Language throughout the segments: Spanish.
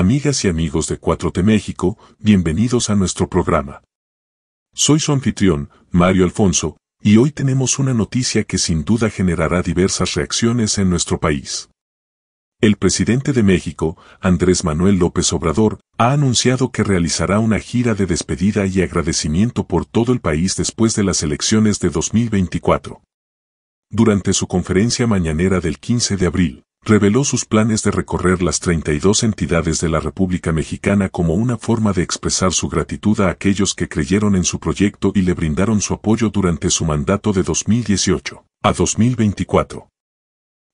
Amigas y amigos de 4T México, bienvenidos a nuestro programa. Soy su anfitrión, Mario Alfonso, y hoy tenemos una noticia que sin duda generará diversas reacciones en nuestro país. El presidente de México, Andrés Manuel López Obrador, ha anunciado que realizará una gira de despedida y agradecimiento por todo el país después de las elecciones de 2024. Durante su conferencia mañanera del 15 de abril, reveló sus planes de recorrer las 32 entidades de la República Mexicana como una forma de expresar su gratitud a aquellos que creyeron en su proyecto y le brindaron su apoyo durante su mandato de 2018 a 2024.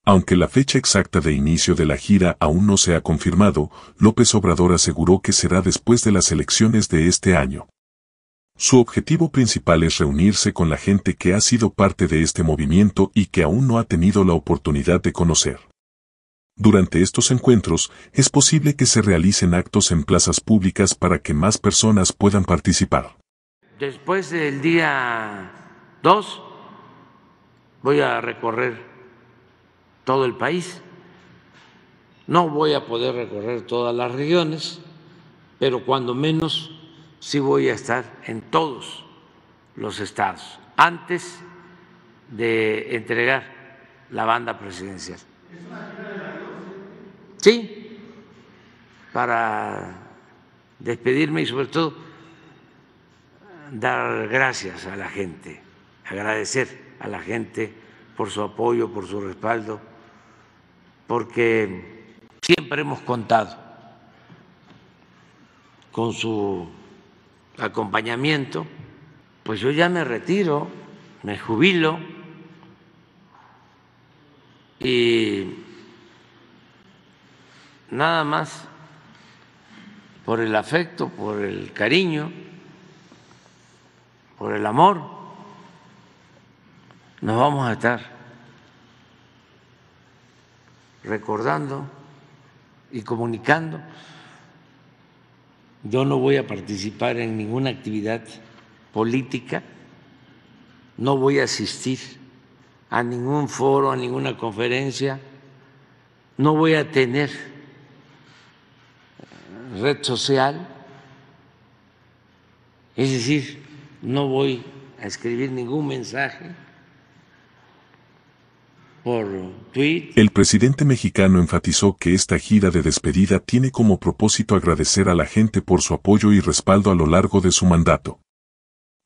Aunque la fecha exacta de inicio de la gira aún no se ha confirmado, López Obrador aseguró que será después de las elecciones de este año. Su objetivo principal es reunirse con la gente que ha sido parte de este movimiento y que aún no ha tenido la oportunidad de conocer. Durante estos encuentros, es posible que se realicen actos en plazas públicas para que más personas puedan participar. Después del día 2, voy a recorrer todo el país. No voy a poder recorrer todas las regiones, pero cuando menos sí voy a estar en todos los estados, antes de entregar la banda presidencial. Sí, para despedirme y sobre todo dar gracias a la gente, agradecer a la gente por su apoyo, por su respaldo, porque siempre hemos contado con su acompañamiento, pues yo ya me retiro, me jubilo y nada más por el afecto, por el cariño, por el amor, nos vamos a estar recordando y comunicando. Yo no voy a participar en ninguna actividad política, no voy a asistir a ningún foro, a ninguna conferencia, no voy a tener red social, es decir, no voy a escribir ningún mensaje por El presidente mexicano enfatizó que esta gira de despedida tiene como propósito agradecer a la gente por su apoyo y respaldo a lo largo de su mandato.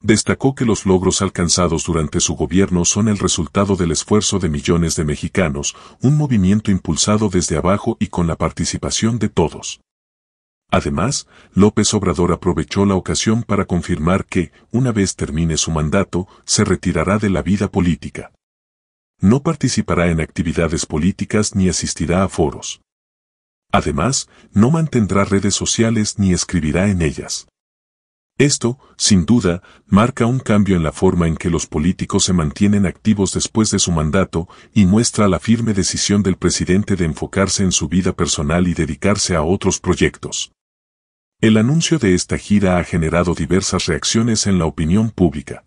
Destacó que los logros alcanzados durante su gobierno son el resultado del esfuerzo de millones de mexicanos, un movimiento impulsado desde abajo y con la participación de todos. Además, López Obrador aprovechó la ocasión para confirmar que, una vez termine su mandato, se retirará de la vida política. No participará en actividades políticas ni asistirá a foros. Además, no mantendrá redes sociales ni escribirá en ellas. Esto, sin duda, marca un cambio en la forma en que los políticos se mantienen activos después de su mandato y muestra la firme decisión del presidente de enfocarse en su vida personal y dedicarse a otros proyectos. El anuncio de esta gira ha generado diversas reacciones en la opinión pública.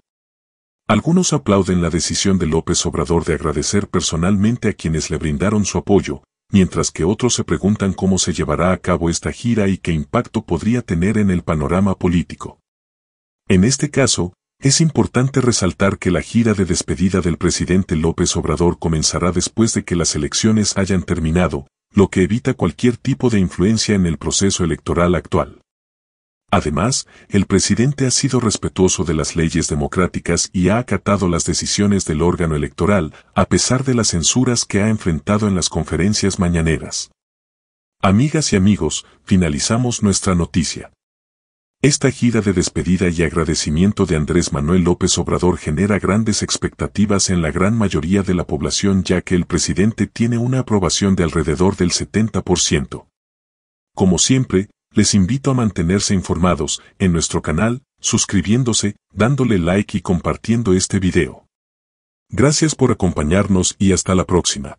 Algunos aplauden la decisión de López Obrador de agradecer personalmente a quienes le brindaron su apoyo, mientras que otros se preguntan cómo se llevará a cabo esta gira y qué impacto podría tener en el panorama político. En este caso, es importante resaltar que la gira de despedida del presidente López Obrador comenzará después de que las elecciones hayan terminado, lo que evita cualquier tipo de influencia en el proceso electoral actual. Además, el presidente ha sido respetuoso de las leyes democráticas y ha acatado las decisiones del órgano electoral, a pesar de las censuras que ha enfrentado en las conferencias mañaneras. Amigas y amigos, finalizamos nuestra noticia. Esta gira de despedida y agradecimiento de Andrés Manuel López Obrador genera grandes expectativas en la gran mayoría de la población ya que el presidente tiene una aprobación de alrededor del 70%. Como siempre, les invito a mantenerse informados en nuestro canal, suscribiéndose, dándole like y compartiendo este video. Gracias por acompañarnos y hasta la próxima.